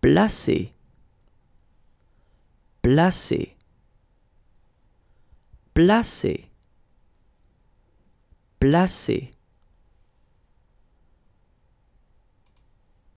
placer, placer, placer, placer.